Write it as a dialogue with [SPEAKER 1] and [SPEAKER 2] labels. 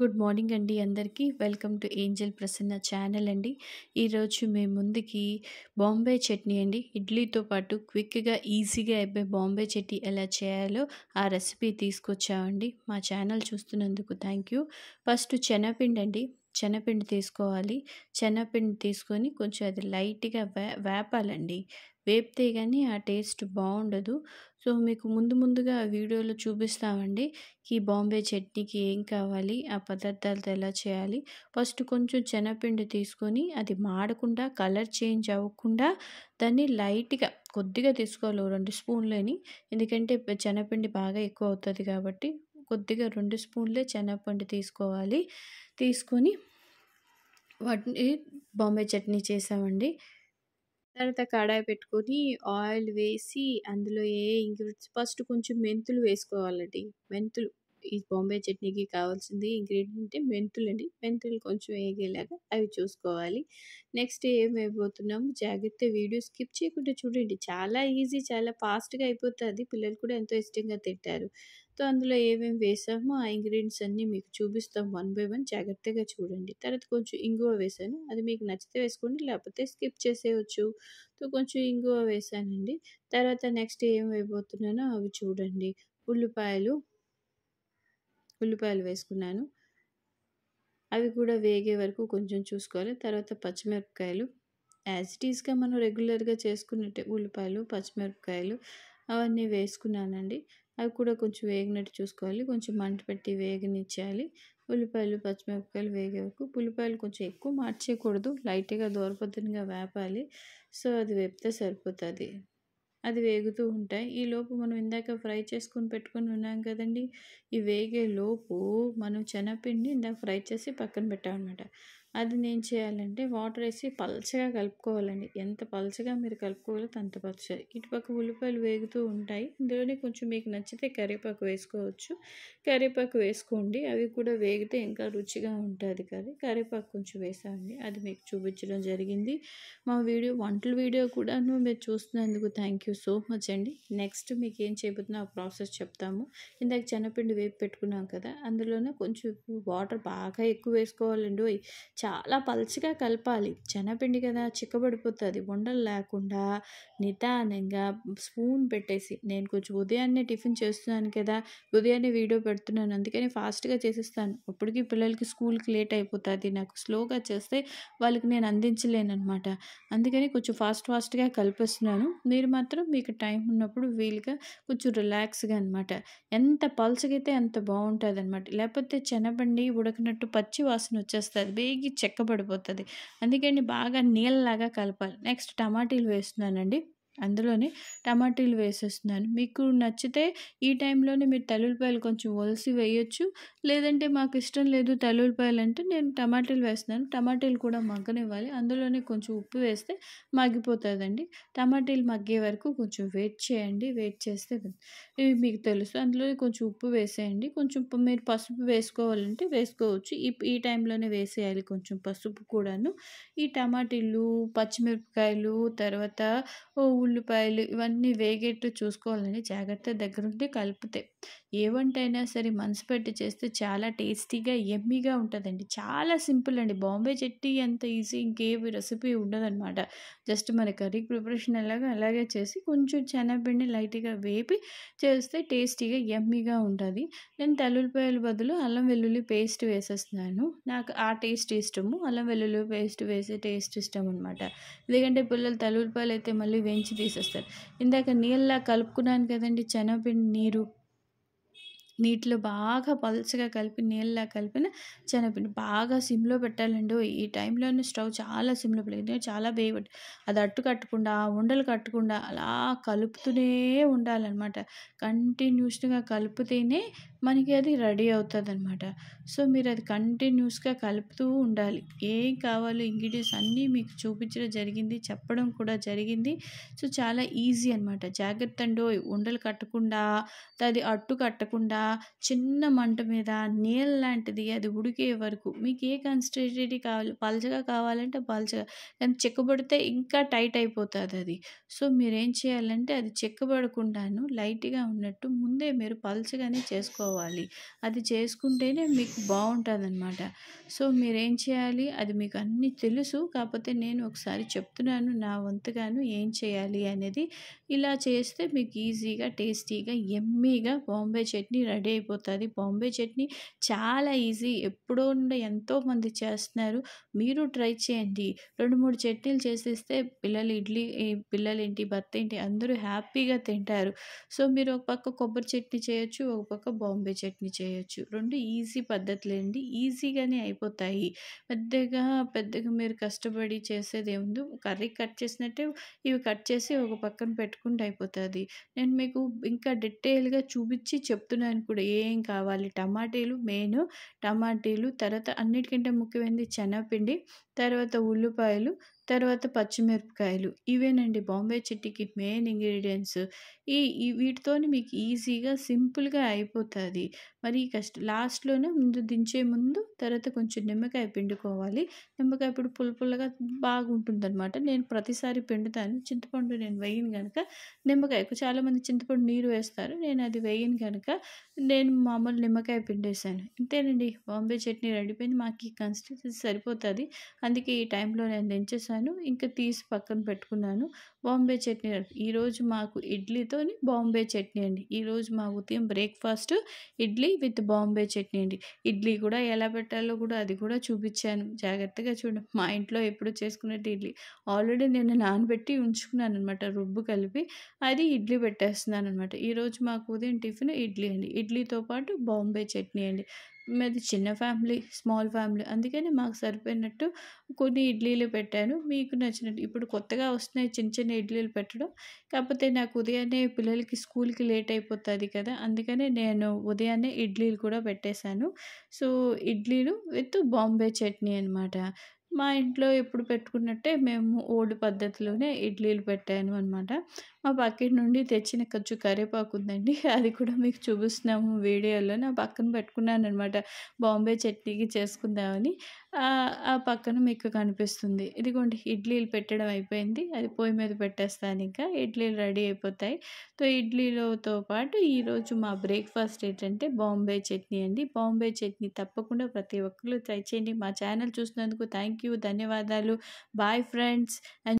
[SPEAKER 1] good morning అండి అందరికీ welcome to Angel Prasanna channel అండి ఈరోజు మేము ముందుకి బాంబే చట్నీ అండి ఇడ్లీతో పాటు క్విక్గా ఈజీగా అయిపోయి బాంబే చట్నీ ఎలా చేయాలో ఆ రెసిపీ తీసుకొచ్చామండి మా ఛానల్ చూస్తున్నందుకు థ్యాంక్ యూ ఫస్ట్ చెనపిండి అండి చెనపిండి తీసుకోవాలి శనగపిండి తీసుకొని కొంచెం అది లైట్గా వే వేపాలండి వేపితే కానీ ఆ టేస్ట్ బాగుండదు సో మీకు ముందు ముందుగా వీడియోలో చూపిస్తామండి ఈ బాంబే చట్నీకి ఏం కావాలి ఆ పదార్థాలతో ఎలా చేయాలి ఫస్ట్ కొంచెం శనగపిండి తీసుకొని అది మాడకుండా కలర్ చేంజ్ అవ్వకుండా దాన్ని లైట్గా కొద్దిగా తీసుకోవాలి రెండు స్పూన్లని ఎందుకంటే చెనపిండి బాగా ఎక్కువ అవుతుంది కాబట్టి కొద్దిగా రెండు స్పూన్లే శనగపిండి తీసుకోవాలి తీసుకొని వాటిని బాంబే చట్నీ చేసామండి తర్వాత కడాయి పెట్టుకొని ఆయిల్ వేసి అందులో ఏ ఇంగ్రీడియంట్స్ ఫస్ట్ కొంచెం మెంతులు వేసుకోవాలండి మెంతులు ఈ బాంబే చట్నీకి కావాల్సింది ఇంగ్రీడియంట్ మెంతులు అండి మెంతులు కొంచెం వేగేలాగా అవి చూసుకోవాలి నెక్స్ట్ ఏం అయిపోతున్నాము జాగ్రత్త వీడియో స్కిప్ చేయకుండా చూడండి చాలా ఈజీ చాలా ఫాస్ట్గా అయిపోతుంది పిల్లలు కూడా ఎంతో ఇష్టంగా తింటారు సో అందులో ఏమేమి వేసామో ఆ ఇంగ్రీడియంట్స్ అన్నీ మీకు చూపిస్తాం వన్ బై వన్ జాగ్రత్తగా చూడండి తర్వాత కొంచెం ఇంగువ వేసాను అది మీకు నచ్చితే వేసుకోండి లేకపోతే స్కిప్ చేసేయచ్చు సో కొంచెం ఇంగువ వేసానండి తర్వాత నెక్స్ట్ ఏం అవి చూడండి ఉల్లిపాయలు ఉల్లిపాయలు వేసుకున్నాను అవి కూడా వేగే వరకు కొంచెం చూసుకోవాలి తర్వాత పచ్చిమిరపకాయలు యాజ్ ఇట్ ఈస్గా మనం రెగ్యులర్గా చేసుకున్నట్టే ఉల్లిపాయలు పచ్చిమిరపకాయలు అవన్నీ వేసుకున్నానండి అవి కూడా కొంచెం వేగినట్టు చూసుకోవాలి కొంచెం మంట పెట్టి వేగనిచ్చేయాలి ఉల్లిపాయలు పచ్చిమిరపకాయలు వేగే వరకు ఉల్లిపాయలు కొంచెం ఎక్కువ మార్చేయకూడదు లైట్గా దూరపొద్దునగా వేపాలి సో అది వేపితే సరిపోతుంది అది వేగుతూ ఉంటాయి ఈ లోపు మనం ఇందాక ఫ్రై చేసుకుని పెట్టుకుని ఉన్నాం కదండి ఈ వేగే లోపు మనం శనగపిండి ఇందాక ఫ్రై చేసి పక్కన పెట్టామన్నమాట అది నేను చేయాలంటే వాటర్ వేసి పలచగా కలుపుకోవాలండి ఎంత పలచగా మీరు కలుపుకోవాలో అంత పలచగా ఇటుపక్క ఉల్లిపాయలు వేగుతూ ఉంటాయి ఇందులోనే కొంచెం మీకు నచ్చితే కరివేపాకు వేసుకోవచ్చు కరివేపాకు వేసుకోండి అవి కూడా వేగితే ఇంకా రుచిగా ఉంటుంది కదా కరివేపాకు కొంచెం వేసామండి అది మీకు చూపించడం జరిగింది మా వీడియో వంటల వీడియో కూడాను మీరు చూస్తున్నందుకు థ్యాంక్ యూ సో మచ్ అండి నెక్స్ట్ మీకు ఏం చేయబోతున్నా ఆ ప్రాసెస్ చెప్తాము ఇందాక చిన్నపిండి వేపు పెట్టుకున్నాం కదా అందులోనే కొంచెం వాటర్ బాగా ఎక్కువ వేసుకోవాలండి చాలా పలుచగా కలపాలి శనగపిండి కదా చిక్కబడిపోతుంది ఉండలు లేకుండా నిదానంగా స్పూన్ పెట్టేసి నేను కొంచెం ఉదయాన్నే టిఫిన్ చేస్తున్నాను కదా ఉదయాన్నే వీడియో పెడుతున్నాను అందుకని ఫాస్ట్గా చేసేస్తాను అప్పటికి పిల్లలకి స్కూల్కి లేట్ అయిపోతుంది నాకు స్లోగా చేస్తే వాళ్ళకి నేను అందించలేను అనమాట అందుకని కొంచెం ఫాస్ట్ ఫాస్ట్గా కలిపేస్తున్నాను మీరు మాత్రం మీకు టైం ఉన్నప్పుడు వీలుగా కొంచెం రిలాక్స్గా అనమాట ఎంత పల్చగైతే అంత బాగుంటుంది అనమాట లేకపోతే చెనబండి ఉడకనట్టు పచ్చి వాసన వచ్చేస్తుంది వేగి చెక్కబడిపోతుంది అందుకని బాగా నీళ్ళలాగా కలపాలి నెక్స్ట్ టమాటీలు వేస్తున్నానండి అందులోనే టమాటీలు వేసేస్తున్నాను మీకు నచ్చితే ఈ టైంలోనే మీరు తల్లుల్లిపాయలు కొంచెం వలసి వేయొచ్చు లేదంటే మాకు ఇష్టం లేదు తల్లుల్లిపాయలు అంటే నేను టమాటీలు వేస్తున్నాను టమాటీలు కూడా మగ్గనివ్వాలి అందులోనే కొంచెం ఉప్పు వేస్తే మగ్గిపోతుందండి టమాటీలు మగ్గే వరకు కొంచెం వెయిట్ చేయండి వెయిట్ చేస్తే ఇవి మీకు తెలుసు అందులో కొంచెం ఉప్పు వేసేయండి కొంచెం మీరు పసుపు వేసుకోవాలంటే వేసుకోవచ్చు ఈ ఈ టైంలోనే వేసేయాలి కొంచెం పసుపు కూడాను ఈ టమాటీలు పచ్చిమిరపకాయలు తర్వాత ఉల్లిపాయలు ఇవన్నీ వేగేట్టు చూసుకోవాలని జాగ్రత్త దగ్గరుండి కలిపితే ఏ వంట అయినా సరే మనసు పెట్టి చేస్తే చాలా టేస్టీగా ఎమ్మీగా ఉంటుందండి చాలా సింపుల్ అండి బాంబే చెట్టి అంత ఈజీ ఇంకే రెసిపీ ఉండదన్నమాట జస్ట్ మన కర్రీ ప్రిపరేషన్ ఎలాగో అలాగే చేసి కొంచెం శనగపిండి లైట్గా వేపి చేస్తే టేస్టీగా ఎమ్మీగా ఉంటుంది నేను తెల్లుల్లిపాయల బదులు అల్లం వెల్లుల్లి పేస్ట్ వేసేస్తున్నాను నాకు ఆ టేస్ట్ ఇష్టము అల్లం వెల్లుల్లి పేస్ట్ వేసే టేస్ట్ ఇష్టం అనమాట ఎందుకంటే పిల్లలు తెల్లుల్లిపాయలు అయితే మళ్ళీ వేయించి తీసేస్తారు ఇందాక నీళ్ళ కలుపుకున్నాను కదండి శనగపిండి నీరు నీటిలో బాగా పలుచగా కలిపి నీళ్ళలా కలిపిన శనగపిండి బాగా సిమ్లో పెట్టాలండి ఈ టైంలోనే స్టవ్ చాలా సిమ్లో పెట్టాలి చాలా వేగ అది అట్టు కట్టకుండా ఉండలు కట్టకుండా అలా కలుపుతూనే ఉండాలన్నమాట కంటిన్యూస్గా కలుపుతేనే మనకి అది రెడీ అవుతుంది అనమాట సో మీరు అది కంటిన్యూస్గా కలుపుతూ ఉండాలి ఏం కావాలో ఇంగ్రీడియంట్స్ అన్నీ మీకు చూపించడం జరిగింది చెప్పడం కూడా జరిగింది సో చాలా ఈజీ అనమాట జాగ్రత్త అండి ఉండలు కట్టకుండా అది అట్టు కట్టకుండా చిన్న మంట మీద నీళ్ళ లాంటిది అది ఉడికే వరకు మీకు ఏ కన్సిస్టెన్సీ కావాలి పలచగా కావాలంటే పలచగా కానీ చెక్కబడితే ఇంకా టైట్ అయిపోతుంది అది సో మీరేం చేయాలంటే అది చెక్కబడకుండాను లైట్గా ఉన్నట్టు ముందే మీరు పలచగానే చేసుకోవాలి అది చేసుకుంటేనే మీకు బాగుంటుంది అనమాట సో మీరేం చేయాలి అది మీకు అన్నీ తెలుసు కాకపోతే నేను ఒకసారి చెప్తున్నాను నా వంతుగాను ఏం చేయాలి అనేది ఇలా చేస్తే మీకు ఈజీగా టేస్టీగా ఎమ్మీగా బాంబే చట్నీ రెడీ అయిపోతుంది బాంబే చట్నీ చాలా ఈజీ ఎప్పుడో ఉండే ఎంతోమంది చేస్తున్నారు మీరు ట్రై చేయండి రెండు మూడు చట్నీలు చేసేస్తే పిల్లలు ఇడ్లీ పిల్లలేంటి భర్త ఏంటి అందరూ హ్యాపీగా తింటారు సో మీరు ఒక పక్క కొబ్బరి చట్నీ చేయొచ్చు ఒక పక్క బాంబే చట్నీ చేయొచ్చు రెండు ఈజీ పద్ధతులు అండి ఈజీగానే అయిపోతాయి పెద్దగా పెద్దగా మీరు కష్టపడి చేసేది ఏముందో కర్రీ కట్ చేసినట్టే ఇవి కట్ చేసి ఒక పక్కన పెట్టుకుంటే అయిపోతుంది నేను మీకు ఇంకా డీటెయిల్గా చూపించి చెప్తున్నాను ఇప్పుడు కూడా ఏం కావాలి టమాటీలు మెయిన్ టమాటీలు తర్వాత అన్నిటికంటే ముఖ్యమైనది శనగపిండి తర్వాత ఉల్లిపాయలు తర్వాత పచ్చిమిరపకాయలు ఇవేనండి బాంబే చిట్టీకి మెయిన్ ఇంగ్రీడియంట్స్ ఈ వీటితోని మీకు ఈజీగా సింపుల్గా అయిపోతుంది మరి కష్ట లాస్ట్లోనే ముందు దించే ముందు తర్వాత కొంచెం నిమ్మకాయ పిండుకోవాలి నిమ్మకాయ ఇప్పుడు పులుపుల్లగా బాగుంటుంది అనమాట నేను ప్రతిసారి పిండుతాను చింతపండు నేను వేయను కనుక నిమ్మకాయకు చాలామంది చింతపండు నీరు వేస్తారు నేను అది వేయను కనుక నేను మామూలు నిమ్మకాయ పిండేశాను ఇంతేనండి బాంబే చట్నీ రెడీపోయింది మాకు ఈ కన్స్టిట్యూన్సీ సరిపోతుంది అందుకే ఈ టైంలో నేను దించేసాను ఇంకా తీసి పక్కన పెట్టుకున్నాను బాంబే చట్నీ ఈరోజు మాకు ఇడ్లీతో బాంబే చట్నీ అండి ఈరోజు మా ఉదయం బ్రేక్ఫాస్ట్ ఇడ్లీ విత్ బాంబే చట్నీ అండి ఇడ్లీ కూడా ఎలా పెట్టాలో కూడా అది కూడా చూపించాను జాగ్రత్తగా చూడండి మా ఇంట్లో ఎప్పుడు చేసుకున్నట్టు ఇడ్లీ ఆల్రెడీ నేను నానబెట్టి ఉంచుకున్నాను అనమాట రుబ్బు కలిపి అది ఇడ్లీ పెట్టేస్తున్నాను అనమాట ఈరోజు మాకు ఉదయం టిఫిన్ ఇడ్లీ అండి ఇడ్లీతో పాటు బాంబే చట్నీ అండి మాది చిన్న ఫ్యామిలీ స్మాల్ ఫ్యామిలీ అందుకని మాకు సరిపోయినట్టు కొన్ని ఇడ్లీలు పెట్టాను మీకు నచ్చినట్టు ఇప్పుడు కొత్తగా వస్తున్నాయి చిన్న చిన్న ఇడ్లీలు పెట్టడం కాకపోతే నాకు ఉదయాన్నే పిల్లలకి స్కూల్కి లేట్ అయిపోతుంది కదా అందుకనే నేను ఉదయాన్నే ఇడ్లీలు కూడా పెట్టేశాను సో ఇడ్లీలు విత్ బాంబే చట్నీ అనమాట మా ఇంట్లో ఎప్పుడు పెట్టుకున్నట్టే మేము ఓల్డ్ పద్ధతిలోనే ఇడ్లీలు పెట్టాను అనమాట మా పక్కన నుండి తెచ్చిన కొంచెం కరివేపాకు ఉందండి అది కూడా మీకు చూపిస్తున్నాము వీడియోలో నా పక్కన పెట్టుకున్నాను అనమాట బాంబే చట్నీకి చేసుకుందామని ఆ పక్కన మీకు కనిపిస్తుంది ఇదిగోండి ఇడ్లీలు పెట్టడం అయిపోయింది అది పొయ్యి మీద పెట్టేస్తాను ఇంకా ఇడ్లీలు రెడీ అయిపోతాయి సో ఇడ్లీలతో పాటు ఈరోజు మా బ్రేక్ఫాస్ట్ ఏంటంటే బాంబే చట్నీ అండి బాంబే చట్నీ తప్పకుండా ప్రతి ఒక్కరు ట్రై చేయండి మా ఛానల్ చూసినందుకు థ్యాంక్ యూ ధన్యవాదాలు బాయ్ ఫ్రెండ్స్ అండ్